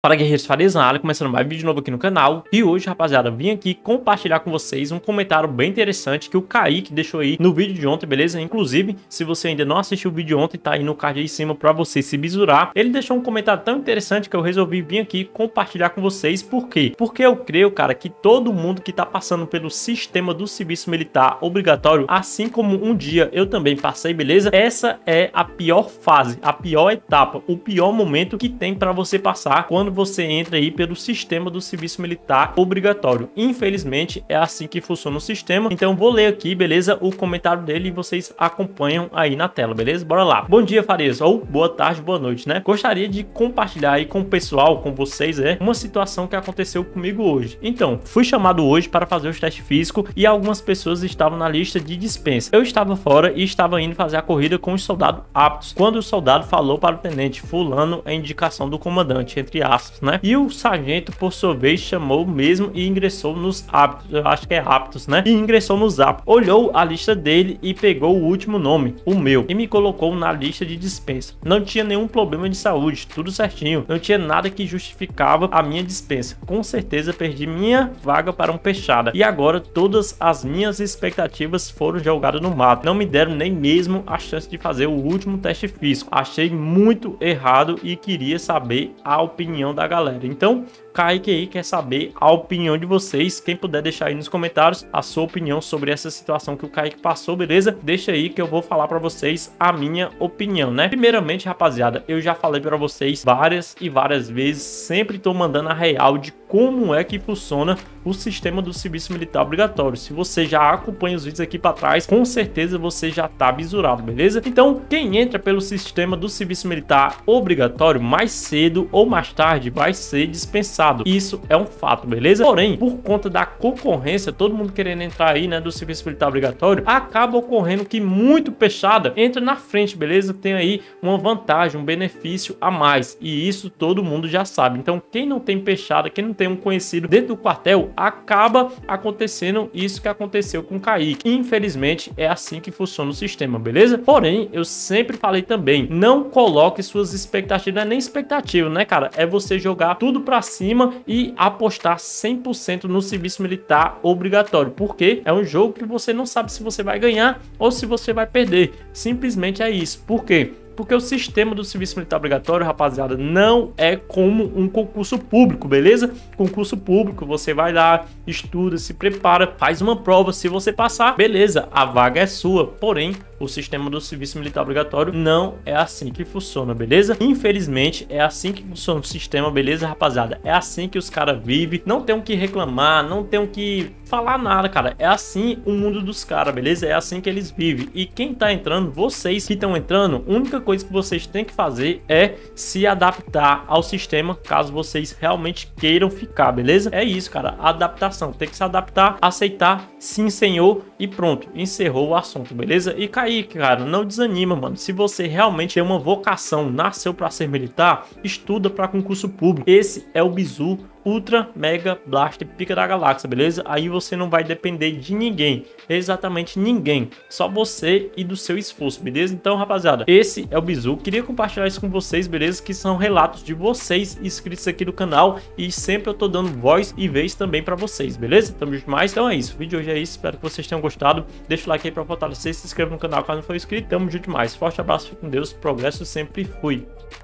Fala guerreiros, Farias na área, começando mais um vídeo novo aqui no canal E hoje rapaziada, vim aqui compartilhar com vocês um comentário bem interessante que o Kaique deixou aí no vídeo de ontem, beleza? Inclusive, se você ainda não assistiu o vídeo ontem, tá aí no card aí em cima pra você se bisurar Ele deixou um comentário tão interessante que eu resolvi vir aqui compartilhar com vocês, por quê? Porque eu creio, cara, que todo mundo que tá passando pelo sistema do serviço militar obrigatório Assim como um dia eu também passei, beleza? Essa é a pior fase, a pior etapa, o pior momento que tem pra você passar quando quando você entra aí pelo sistema do serviço militar obrigatório. Infelizmente, é assim que funciona o sistema. Então, vou ler aqui, beleza? O comentário dele e vocês acompanham aí na tela, beleza? Bora lá. Bom dia, Farias. Ou boa tarde, boa noite, né? Gostaria de compartilhar aí com o pessoal, com vocês, é uma situação que aconteceu comigo hoje. Então, fui chamado hoje para fazer os testes físicos e algumas pessoas estavam na lista de dispensa. Eu estava fora e estava indo fazer a corrida com os soldados aptos. Quando o soldado falou para o tenente fulano a é indicação do comandante, entre aspas, né? E o sargento, por sua vez, chamou mesmo e ingressou nos hábitos, eu acho que é hábitos, né? E ingressou nos hábitos. Olhou a lista dele e pegou o último nome, o meu, e me colocou na lista de dispensa. Não tinha nenhum problema de saúde, tudo certinho. Não tinha nada que justificava a minha dispensa. Com certeza perdi minha vaga para um peixada. E agora todas as minhas expectativas foram jogadas no mato. Não me deram nem mesmo a chance de fazer o último teste físico. Achei muito errado e queria saber a opinião opinião da galera. Então, Kaique aí quer saber a opinião de vocês. Quem puder deixar aí nos comentários a sua opinião sobre essa situação que o Kaique passou, beleza? Deixa aí que eu vou falar para vocês a minha opinião, né? Primeiramente, rapaziada, eu já falei para vocês várias e várias vezes, sempre tô mandando a real de como é que funciona o sistema do serviço militar obrigatório. Se você já acompanha os vídeos aqui para trás, com certeza você já tá bisurado, beleza? Então, quem entra pelo sistema do serviço militar obrigatório mais cedo ou mais tarde vai ser dispensado. Isso é um fato, beleza? Porém, por conta da concorrência, todo mundo querendo entrar aí, né, do serviço militar obrigatório, acaba ocorrendo que muito peixada entra na frente, beleza? Tem aí uma vantagem, um benefício a mais. E isso todo mundo já sabe. Então, quem não tem peixada, quem não tem um conhecido dentro do quartel, acaba acontecendo isso que aconteceu com o Kaique. Infelizmente, é assim que funciona o sistema, beleza? Porém, eu sempre falei também, não coloque suas expectativas, não é nem expectativa, né, cara? É você jogar tudo pra cima e apostar 100% no serviço militar obrigatório, porque é um jogo que você não sabe se você vai ganhar ou se você vai perder. Simplesmente é isso. Por quê? porque o sistema do serviço militar obrigatório, rapaziada, não é como um concurso público, beleza? Concurso público, você vai lá, estuda, se prepara, faz uma prova, se você passar, beleza, a vaga é sua. Porém, o sistema do serviço militar obrigatório. Não é assim que funciona, beleza? Infelizmente, é assim que funciona o sistema, beleza, rapaziada? É assim que os caras vivem. Não tem o que reclamar, não tem o que falar nada, cara. É assim o mundo dos caras, beleza? É assim que eles vivem. E quem tá entrando, vocês que estão entrando, a única coisa que vocês têm que fazer é se adaptar ao sistema caso vocês realmente queiram ficar, beleza? É isso, cara. Adaptação. Tem que se adaptar, aceitar, sim, senhor, e pronto. Encerrou o assunto, beleza? E cai aí, cara, não desanima, mano. Se você realmente tem uma vocação, nasceu para ser militar, estuda para concurso público. Esse é o bizu Ultra Mega Blast Pica da Galáxia, beleza? Aí você não vai depender de ninguém, exatamente ninguém, só você e do seu esforço, beleza? Então, rapaziada, esse é o Bizu, queria compartilhar isso com vocês, beleza? Que são relatos de vocês inscritos aqui do canal e sempre eu tô dando voz e vez também pra vocês, beleza? Tamo junto mais, então é isso, o vídeo hoje é isso, espero que vocês tenham gostado, deixa o like aí pra fortalecer, se inscreva no canal caso não for inscrito, tamo junto mais, forte abraço, fique com Deus, progresso sempre fui!